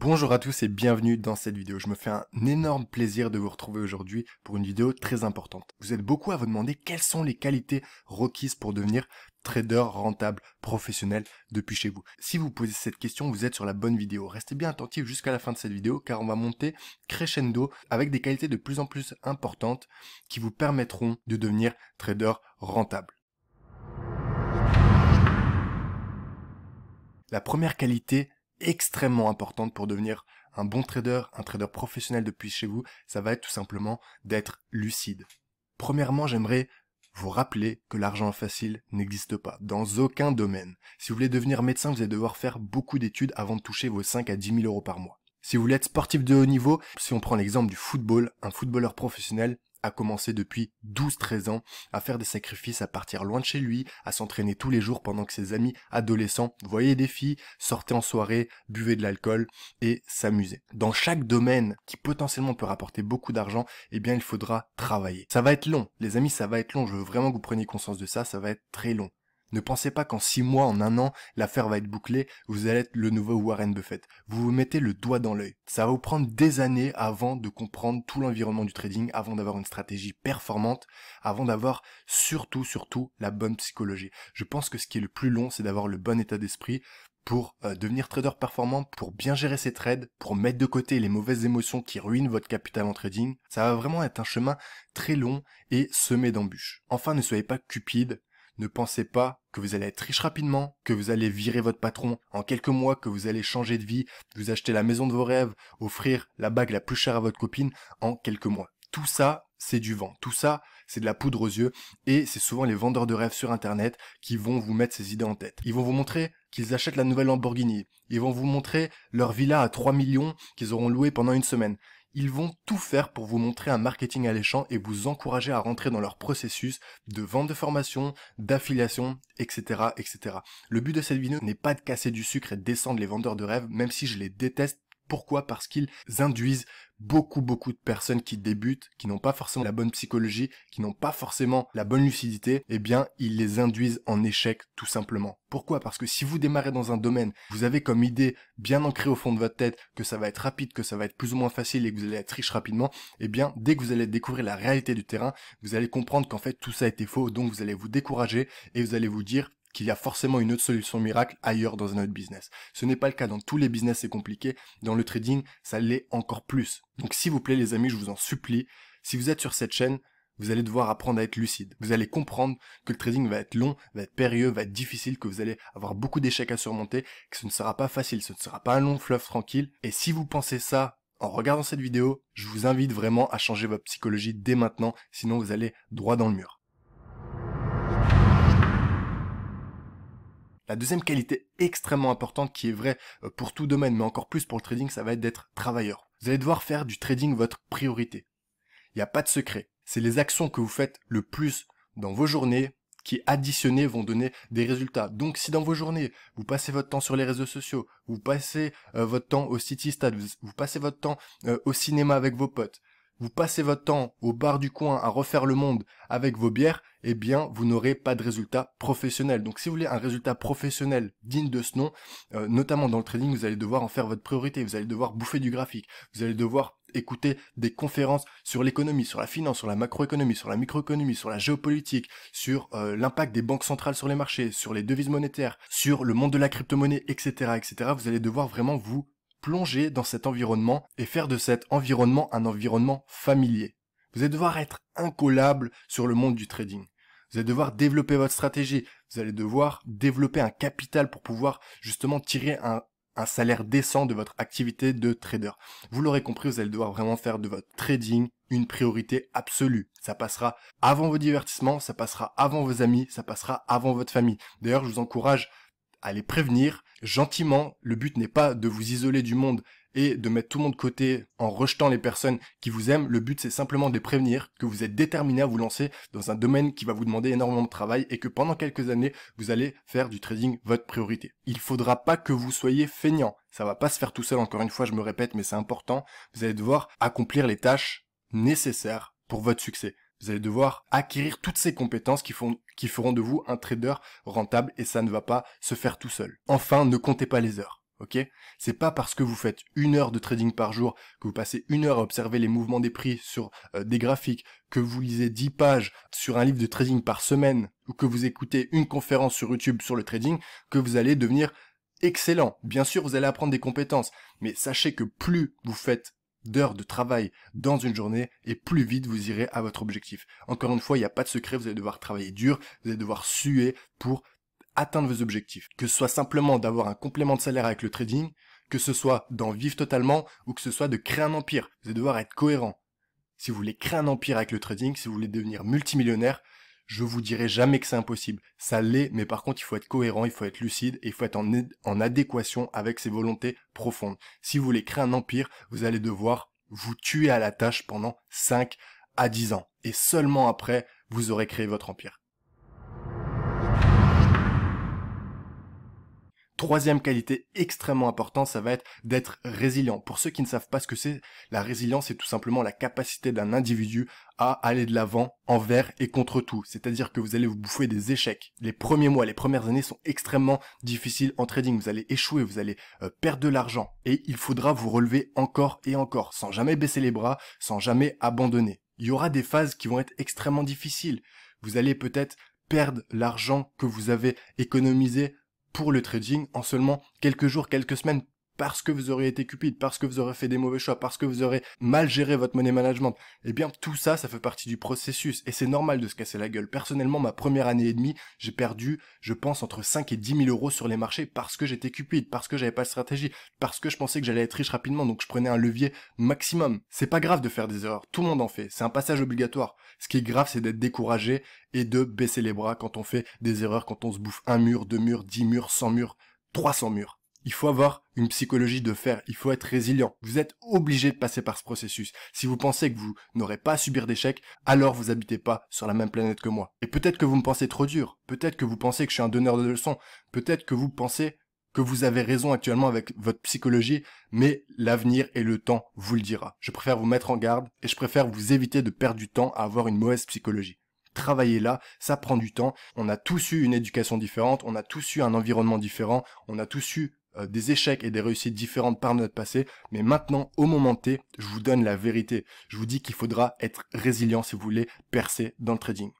Bonjour à tous et bienvenue dans cette vidéo. Je me fais un énorme plaisir de vous retrouver aujourd'hui pour une vidéo très importante. Vous êtes beaucoup à vous demander quelles sont les qualités requises pour devenir trader rentable professionnel depuis chez vous. Si vous posez cette question, vous êtes sur la bonne vidéo. Restez bien attentif jusqu'à la fin de cette vidéo car on va monter crescendo avec des qualités de plus en plus importantes qui vous permettront de devenir trader rentable. La première qualité extrêmement importante pour devenir un bon trader, un trader professionnel depuis chez vous, ça va être tout simplement d'être lucide. Premièrement, j'aimerais vous rappeler que l'argent facile n'existe pas, dans aucun domaine. Si vous voulez devenir médecin, vous allez devoir faire beaucoup d'études avant de toucher vos 5 à 10 000 euros par mois. Si vous voulez être sportif de haut niveau, si on prend l'exemple du football, un footballeur professionnel, a commencé depuis 12-13 ans à faire des sacrifices, à partir loin de chez lui, à s'entraîner tous les jours pendant que ses amis adolescents voyaient des filles, sortaient en soirée, buvaient de l'alcool et s'amusaient. Dans chaque domaine qui potentiellement peut rapporter beaucoup d'argent, eh bien il faudra travailler. Ça va être long, les amis, ça va être long, je veux vraiment que vous preniez conscience de ça, ça va être très long. Ne pensez pas qu'en six mois, en un an, l'affaire va être bouclée, vous allez être le nouveau Warren Buffett. Vous vous mettez le doigt dans l'œil. Ça va vous prendre des années avant de comprendre tout l'environnement du trading, avant d'avoir une stratégie performante, avant d'avoir surtout, surtout la bonne psychologie. Je pense que ce qui est le plus long, c'est d'avoir le bon état d'esprit pour euh, devenir trader performant, pour bien gérer ses trades, pour mettre de côté les mauvaises émotions qui ruinent votre capital en trading. Ça va vraiment être un chemin très long et semé d'embûches. Enfin, ne soyez pas cupide, ne pensez pas que vous allez être riche rapidement, que vous allez virer votre patron en quelques mois, que vous allez changer de vie, vous acheter la maison de vos rêves, offrir la bague la plus chère à votre copine en quelques mois. Tout ça, c'est du vent. Tout ça, c'est de la poudre aux yeux et c'est souvent les vendeurs de rêves sur internet qui vont vous mettre ces idées en tête. Ils vont vous montrer qu'ils achètent la nouvelle Lamborghini. Ils vont vous montrer leur villa à 3 millions qu'ils auront loué pendant une semaine. Ils vont tout faire pour vous montrer un marketing alléchant et vous encourager à rentrer dans leur processus de vente de formation, d'affiliation, etc., etc. Le but de cette vidéo n'est pas de casser du sucre et de descendre les vendeurs de rêve, même si je les déteste pourquoi Parce qu'ils induisent beaucoup beaucoup de personnes qui débutent, qui n'ont pas forcément la bonne psychologie, qui n'ont pas forcément la bonne lucidité, eh bien ils les induisent en échec tout simplement. Pourquoi Parce que si vous démarrez dans un domaine, vous avez comme idée bien ancrée au fond de votre tête que ça va être rapide, que ça va être plus ou moins facile et que vous allez être riche rapidement, eh bien dès que vous allez découvrir la réalité du terrain, vous allez comprendre qu'en fait tout ça été faux, donc vous allez vous décourager et vous allez vous dire qu'il y a forcément une autre solution miracle ailleurs dans un autre business. Ce n'est pas le cas dans tous les business, c'est compliqué. Dans le trading, ça l'est encore plus. Donc s'il vous plaît les amis, je vous en supplie, si vous êtes sur cette chaîne, vous allez devoir apprendre à être lucide. Vous allez comprendre que le trading va être long, va être périlleux, va être difficile, que vous allez avoir beaucoup d'échecs à surmonter, que ce ne sera pas facile, ce ne sera pas un long fleuve tranquille. Et si vous pensez ça en regardant cette vidéo, je vous invite vraiment à changer votre psychologie dès maintenant, sinon vous allez droit dans le mur. La deuxième qualité extrêmement importante qui est vraie euh, pour tout domaine, mais encore plus pour le trading, ça va être d'être travailleur. Vous allez devoir faire du trading votre priorité. Il n'y a pas de secret. C'est les actions que vous faites le plus dans vos journées qui additionnées vont donner des résultats. Donc si dans vos journées, vous passez votre temps sur les réseaux sociaux, vous passez euh, votre temps au City Stade, vous, passez votre temps euh, au cinéma avec vos potes, vous passez votre temps au bar du coin à refaire le monde avec vos bières, eh bien, vous n'aurez pas de résultat professionnel. Donc, si vous voulez un résultat professionnel digne de ce nom, euh, notamment dans le trading, vous allez devoir en faire votre priorité. Vous allez devoir bouffer du graphique. Vous allez devoir écouter des conférences sur l'économie, sur la finance, sur la macroéconomie, sur la microéconomie, sur la géopolitique, sur euh, l'impact des banques centrales sur les marchés, sur les devises monétaires, sur le monde de la crypto-monnaie, etc., etc. Vous allez devoir vraiment vous plonger dans cet environnement et faire de cet environnement un environnement familier. Vous allez devoir être incollable sur le monde du trading. Vous allez devoir développer votre stratégie. Vous allez devoir développer un capital pour pouvoir justement tirer un, un salaire décent de votre activité de trader. Vous l'aurez compris, vous allez devoir vraiment faire de votre trading une priorité absolue. Ça passera avant vos divertissements, ça passera avant vos amis, ça passera avant votre famille. D'ailleurs, je vous encourage à les prévenir gentiment. Le but n'est pas de vous isoler du monde et de mettre tout le monde de côté en rejetant les personnes qui vous aiment. Le but, c'est simplement de prévenir que vous êtes déterminé à vous lancer dans un domaine qui va vous demander énormément de travail et que pendant quelques années, vous allez faire du trading votre priorité. Il ne faudra pas que vous soyez feignant. Ça va pas se faire tout seul. Encore une fois, je me répète, mais c'est important. Vous allez devoir accomplir les tâches nécessaires pour votre succès. Vous allez devoir acquérir toutes ces compétences qui, font, qui feront de vous un trader rentable et ça ne va pas se faire tout seul. Enfin, ne comptez pas les heures. Ok C'est pas parce que vous faites une heure de trading par jour, que vous passez une heure à observer les mouvements des prix sur euh, des graphiques, que vous lisez 10 pages sur un livre de trading par semaine, ou que vous écoutez une conférence sur YouTube sur le trading, que vous allez devenir excellent. Bien sûr, vous allez apprendre des compétences, mais sachez que plus vous faites d'heures de travail dans une journée et plus vite vous irez à votre objectif. Encore une fois, il n'y a pas de secret, vous allez devoir travailler dur, vous allez devoir suer pour atteindre vos objectifs. Que ce soit simplement d'avoir un complément de salaire avec le trading, que ce soit d'en vivre totalement ou que ce soit de créer un empire. Vous allez devoir être cohérent. Si vous voulez créer un empire avec le trading, si vous voulez devenir multimillionnaire, je vous dirai jamais que c'est impossible. Ça l'est, mais par contre, il faut être cohérent, il faut être lucide et il faut être en, en adéquation avec ses volontés profondes. Si vous voulez créer un empire, vous allez devoir vous tuer à la tâche pendant 5 à 10 ans. Et seulement après, vous aurez créé votre empire. Troisième qualité extrêmement importante, ça va être d'être résilient. Pour ceux qui ne savent pas ce que c'est, la résilience, c'est tout simplement la capacité d'un individu à aller de l'avant envers et contre tout. C'est-à-dire que vous allez vous bouffer des échecs. Les premiers mois, les premières années sont extrêmement difficiles en trading. Vous allez échouer, vous allez euh, perdre de l'argent. Et il faudra vous relever encore et encore, sans jamais baisser les bras, sans jamais abandonner. Il y aura des phases qui vont être extrêmement difficiles. Vous allez peut-être perdre l'argent que vous avez économisé pour le trading en seulement quelques jours, quelques semaines, parce que vous aurez été cupide, parce que vous aurez fait des mauvais choix, parce que vous aurez mal géré votre money management, eh bien tout ça, ça fait partie du processus et c'est normal de se casser la gueule. Personnellement, ma première année et demie, j'ai perdu, je pense, entre 5 et 10 000 euros sur les marchés parce que j'étais cupide, parce que j'avais pas de stratégie, parce que je pensais que j'allais être riche rapidement, donc je prenais un levier maximum. C'est pas grave de faire des erreurs, tout le monde en fait, c'est un passage obligatoire. Ce qui est grave, c'est d'être découragé et de baisser les bras quand on fait des erreurs, quand on se bouffe un mur, deux murs, dix murs, cent murs, trois murs. Il faut avoir une psychologie de fer, il faut être résilient. Vous êtes obligé de passer par ce processus. Si vous pensez que vous n'aurez pas à subir d'échecs, alors vous n'habitez pas sur la même planète que moi. Et peut-être que vous me pensez trop dur, peut-être que vous pensez que je suis un donneur de leçons, peut-être que vous pensez que vous avez raison actuellement avec votre psychologie, mais l'avenir et le temps vous le dira. Je préfère vous mettre en garde et je préfère vous éviter de perdre du temps à avoir une mauvaise psychologie travailler là, ça prend du temps. On a tous eu une éducation différente, on a tous eu un environnement différent, on a tous eu euh, des échecs et des réussites différentes par notre passé, mais maintenant, au moment T, je vous donne la vérité. Je vous dis qu'il faudra être résilient si vous voulez percer dans le trading.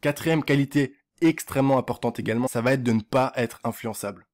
Quatrième qualité extrêmement importante également, ça va être de ne pas être influençable.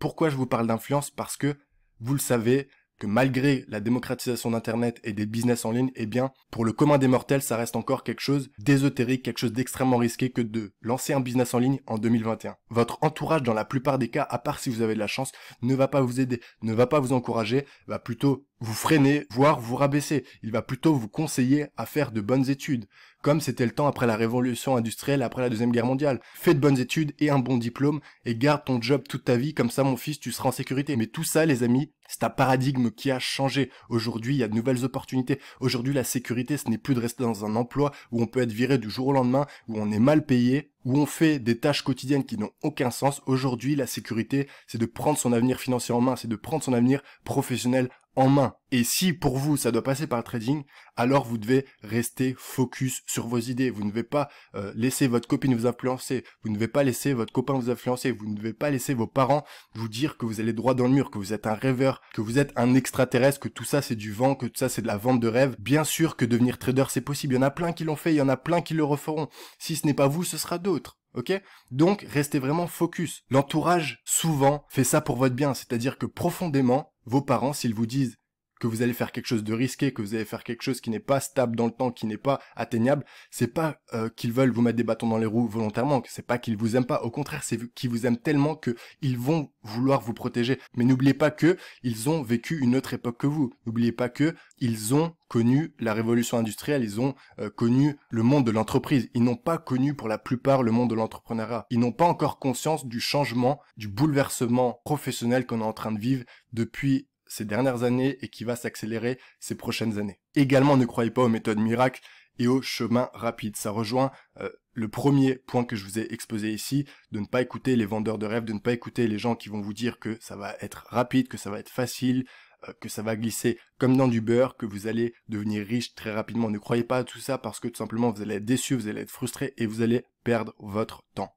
Pourquoi je vous parle d'influence Parce que, vous le savez, que malgré la démocratisation d'Internet et des business en ligne, eh bien, pour le commun des mortels, ça reste encore quelque chose d'ésotérique, quelque chose d'extrêmement risqué que de lancer un business en ligne en 2021. Votre entourage, dans la plupart des cas, à part si vous avez de la chance, ne va pas vous aider, ne va pas vous encourager, va plutôt vous freiner, voire vous rabaisser. Il va plutôt vous conseiller à faire de bonnes études, comme c'était le temps après la révolution industrielle, après la Deuxième Guerre mondiale. Fais de bonnes études et un bon diplôme, et garde ton job toute ta vie, comme ça mon fils, tu seras en sécurité. Mais tout ça, les amis, c'est un paradigme qui a changé. Aujourd'hui, il y a de nouvelles opportunités. Aujourd'hui, la sécurité, ce n'est plus de rester dans un emploi où on peut être viré du jour au lendemain, où on est mal payé, où on fait des tâches quotidiennes qui n'ont aucun sens. Aujourd'hui, la sécurité, c'est de prendre son avenir financier en main, c'est de prendre son avenir professionnel en main. Et si pour vous ça doit passer par le trading, alors vous devez rester focus sur vos idées. Vous ne devez pas euh, laisser votre copine vous influencer. Vous ne devez pas laisser votre copain vous influencer. Vous ne devez pas laisser vos parents vous dire que vous allez droit dans le mur, que vous êtes un rêveur, que vous êtes un extraterrestre, que tout ça c'est du vent, que tout ça c'est de la vente de rêve. Bien sûr que devenir trader c'est possible. Il y en a plein qui l'ont fait, il y en a plein qui le referont. Si ce n'est pas vous, ce sera d'autres. Ok Donc restez vraiment focus. L'entourage souvent fait ça pour votre bien, c'est-à-dire que profondément, vos parents, s'ils vous disent que vous allez faire quelque chose de risqué, que vous allez faire quelque chose qui n'est pas stable dans le temps, qui n'est pas atteignable, c'est pas euh, qu'ils veulent vous mettre des bâtons dans les roues volontairement, c'est pas qu'ils vous aiment pas, au contraire, c'est qu'ils vous aiment tellement que ils vont vouloir vous protéger. Mais n'oubliez pas que ils ont vécu une autre époque que vous. N'oubliez pas que ils ont connu la révolution industrielle, ils ont euh, connu le monde de l'entreprise. Ils n'ont pas connu pour la plupart le monde de l'entrepreneuriat. Ils n'ont pas encore conscience du changement, du bouleversement professionnel qu'on est en train de vivre depuis ces dernières années et qui va s'accélérer ces prochaines années. Également, ne croyez pas aux méthodes miracles et aux chemins rapides. Ça rejoint euh, le premier point que je vous ai exposé ici, de ne pas écouter les vendeurs de rêves, de ne pas écouter les gens qui vont vous dire que ça va être rapide, que ça va être facile, euh, que ça va glisser comme dans du beurre, que vous allez devenir riche très rapidement. Ne croyez pas à tout ça parce que tout simplement vous allez être déçu, vous allez être frustré et vous allez perdre votre temps.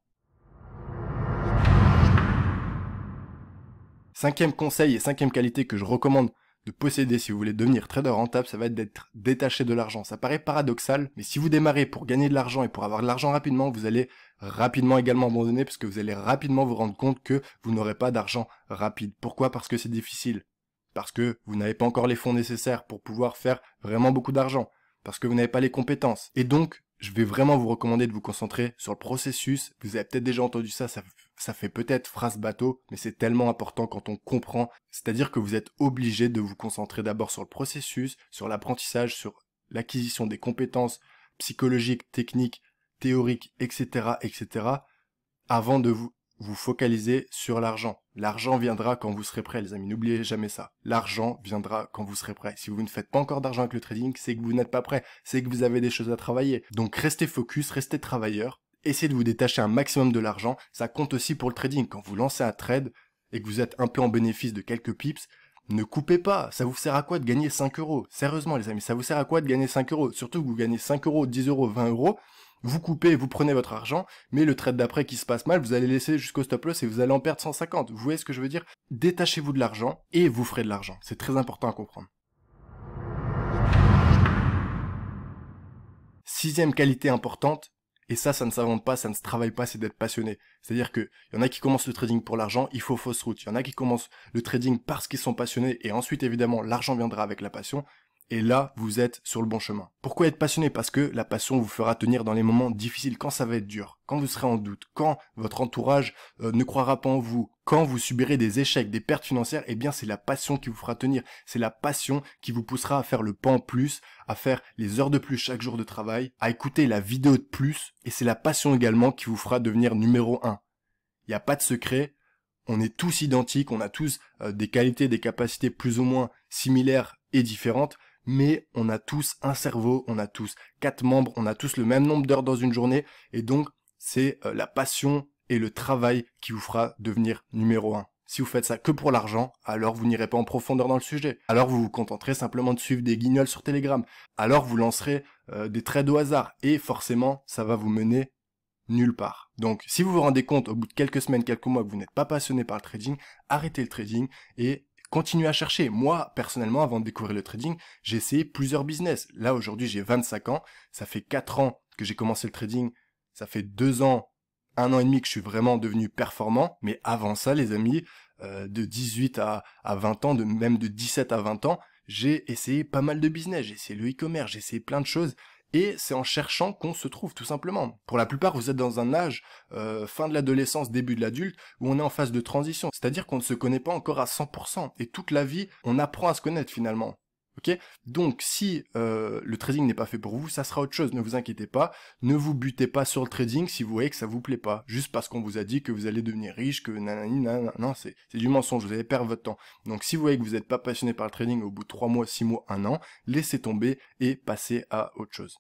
Cinquième conseil et cinquième qualité que je recommande de posséder si vous voulez devenir trader rentable, ça va être d'être détaché de l'argent. Ça paraît paradoxal, mais si vous démarrez pour gagner de l'argent et pour avoir de l'argent rapidement, vous allez rapidement également abandonner parce que vous allez rapidement vous rendre compte que vous n'aurez pas d'argent rapide. Pourquoi Parce que c'est difficile. Parce que vous n'avez pas encore les fonds nécessaires pour pouvoir faire vraiment beaucoup d'argent. Parce que vous n'avez pas les compétences. Et donc, je vais vraiment vous recommander de vous concentrer sur le processus. Vous avez peut-être déjà entendu ça, ça, fait peut-être phrase bateau, mais c'est tellement important quand on comprend. C'est-à-dire que vous êtes obligé de vous concentrer d'abord sur le processus, sur l'apprentissage, sur l'acquisition des compétences psychologiques, techniques, théoriques, etc., etc., avant de vous, vous focalisez sur l'argent. L'argent viendra quand vous serez prêt, les amis. N'oubliez jamais ça. L'argent viendra quand vous serez prêt. Si vous ne faites pas encore d'argent avec le trading, c'est que vous n'êtes pas prêt. C'est que vous avez des choses à travailler. Donc restez focus, restez travailleur. Essayez de vous détacher un maximum de l'argent. Ça compte aussi pour le trading. Quand vous lancez un trade et que vous êtes un peu en bénéfice de quelques pips, ne coupez pas. Ça vous sert à quoi de gagner 5 euros? Sérieusement, les amis, ça vous sert à quoi de gagner 5 euros? Surtout que vous gagnez 5 euros, 10 euros, 20 euros vous coupez, vous prenez votre argent, mais le trade d'après qui se passe mal, vous allez laisser jusqu'au stop loss et vous allez en perdre 150. Vous voyez ce que je veux dire Détachez-vous de l'argent et vous ferez de l'argent. C'est très important à comprendre. Sixième qualité importante, et ça, ça ne s'invente pas, ça ne se travaille pas, c'est d'être passionné. C'est-à-dire qu'il y en a qui commencent le trading pour l'argent, il faut fausse route. Il y en a qui commencent le trading parce qu'ils sont passionnés et ensuite évidemment l'argent viendra avec la passion. Et là, vous êtes sur le bon chemin. Pourquoi être passionné Parce que la passion vous fera tenir dans les moments difficiles, quand ça va être dur, quand vous serez en doute, quand votre entourage euh, ne croira pas en vous, quand vous subirez des échecs, des pertes financières, eh bien c'est la passion qui vous fera tenir. C'est la passion qui vous poussera à faire le pas en plus, à faire les heures de plus chaque jour de travail, à écouter la vidéo de plus, et c'est la passion également qui vous fera devenir numéro un Il n'y a pas de secret, on est tous identiques, on a tous euh, des qualités, des capacités plus ou moins similaires et différentes, mais on a tous un cerveau, on a tous quatre membres, on a tous le même nombre d'heures dans une journée, et donc c'est euh, la passion et le travail qui vous fera devenir numéro un. Si vous faites ça que pour l'argent, alors vous n'irez pas en profondeur dans le sujet. Alors vous vous contenterez simplement de suivre des guignols sur Telegram. Alors vous lancerez euh, des trades au hasard. Et forcément, ça va vous mener nulle part. Donc si vous vous rendez compte au bout de quelques semaines, quelques mois que vous n'êtes pas passionné par le trading, arrêtez le trading et continuez à chercher. Moi, personnellement, avant de découvrir le trading, j'ai essayé plusieurs business. Là, aujourd'hui, j'ai 25 ans. Ça fait 4 ans que j'ai commencé le trading. Ça fait 2 ans, 1 an et demi que je suis vraiment devenu performant. Mais avant ça, les amis, euh, de 18 à, à 20 ans, de même de 17 à 20 ans, j'ai essayé pas mal de business. J'ai essayé le e-commerce, j'ai essayé plein de choses et c'est en cherchant qu'on se trouve tout simplement. Pour la plupart, vous êtes dans un âge, euh, fin de l'adolescence, début de l'adulte, où on est en phase de transition, c'est-à-dire qu'on ne se connaît pas encore à 100%, et toute la vie, on apprend à se connaître finalement. Ok Donc si euh, le trading n'est pas fait pour vous, ça sera autre chose, ne vous inquiétez pas, ne vous butez pas sur le trading si vous voyez que ça ne vous plaît pas, juste parce qu'on vous a dit que vous allez devenir riche, que nanani nanana, non, c'est du mensonge, vous allez perdre votre temps. Donc si vous voyez que vous n'êtes pas passionné par le trading au bout de 3 mois, 6 mois, 1 an, laissez tomber et passez à autre chose.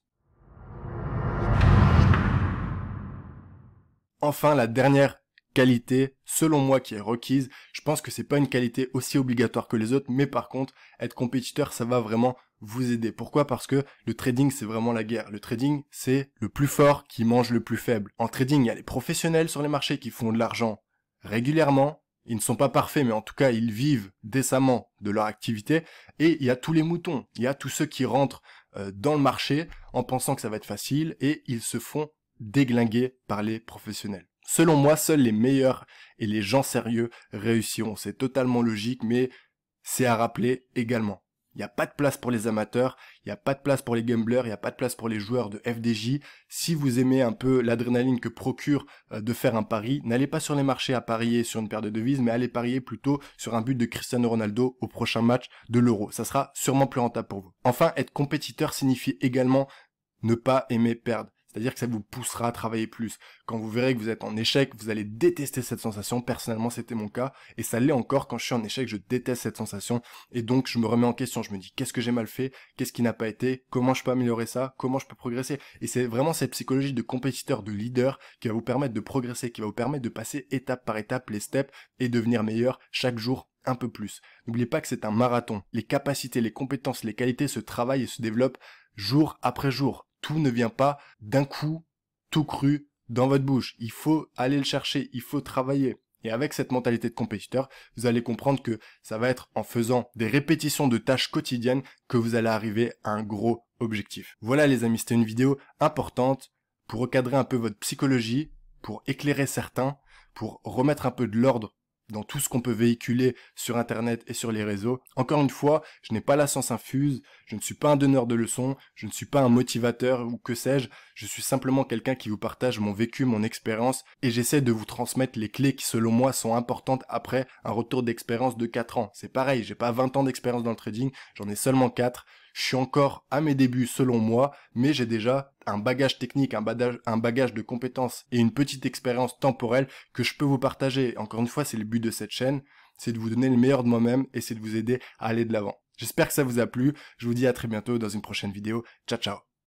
Enfin, la dernière qualité, selon moi, qui est requise. Je pense que c'est pas une qualité aussi obligatoire que les autres, mais par contre, être compétiteur, ça va vraiment vous aider. Pourquoi Parce que le trading, c'est vraiment la guerre. Le trading, c'est le plus fort qui mange le plus faible. En trading, il y a les professionnels sur les marchés qui font de l'argent régulièrement. Ils ne sont pas parfaits, mais en tout cas, ils vivent décemment de leur activité. Et il y a tous les moutons. Il y a tous ceux qui rentrent euh, dans le marché en pensant que ça va être facile et ils se font déglingué par les professionnels. Selon moi, seuls les meilleurs et les gens sérieux réussiront. C'est totalement logique, mais c'est à rappeler également. Il n'y a pas de place pour les amateurs, il n'y a pas de place pour les gamblers, il n'y a pas de place pour les joueurs de FDJ. Si vous aimez un peu l'adrénaline que procure euh, de faire un pari, n'allez pas sur les marchés à parier sur une paire de devises, mais allez parier plutôt sur un but de Cristiano Ronaldo au prochain match de l'Euro. Ça sera sûrement plus rentable pour vous. Enfin, être compétiteur signifie également ne pas aimer perdre. C'est-à-dire que ça vous poussera à travailler plus. Quand vous verrez que vous êtes en échec, vous allez détester cette sensation. Personnellement, c'était mon cas. Et ça l'est encore quand je suis en échec, je déteste cette sensation. Et donc, je me remets en question. Je me dis, qu'est-ce que j'ai mal fait? Qu'est-ce qui n'a pas été? Comment je peux améliorer ça? Comment je peux progresser? Et c'est vraiment cette psychologie de compétiteur, de leader qui va vous permettre de progresser, qui va vous permettre de passer étape par étape les steps et devenir meilleur chaque jour un peu plus. N'oubliez pas que c'est un marathon. Les capacités, les compétences, les qualités se travaillent et se développent jour après jour. Tout ne vient pas d'un coup, tout cru, dans votre bouche. Il faut aller le chercher, il faut travailler. Et avec cette mentalité de compétiteur, vous allez comprendre que ça va être en faisant des répétitions de tâches quotidiennes que vous allez arriver à un gros objectif. Voilà les amis, c'était une vidéo importante pour recadrer un peu votre psychologie, pour éclairer certains, pour remettre un peu de l'ordre dans tout ce qu'on peut véhiculer sur Internet et sur les réseaux. Encore une fois, je n'ai pas la science infuse, je ne suis pas un donneur de leçons, je ne suis pas un motivateur ou que sais-je, je suis simplement quelqu'un qui vous partage mon vécu, mon expérience, et j'essaie de vous transmettre les clés qui selon moi sont importantes après un retour d'expérience de 4 ans. C'est pareil, j'ai pas 20 ans d'expérience dans le trading, j'en ai seulement 4, je suis encore à mes débuts selon moi, mais j'ai déjà un bagage technique, un bagage, un bagage de compétences et une petite expérience temporelle que je peux vous partager. Encore une fois, c'est le but de cette chaîne, c'est de vous donner le meilleur de moi-même et c'est de vous aider à aller de l'avant. J'espère que ça vous a plu. Je vous dis à très bientôt dans une prochaine vidéo. Ciao ciao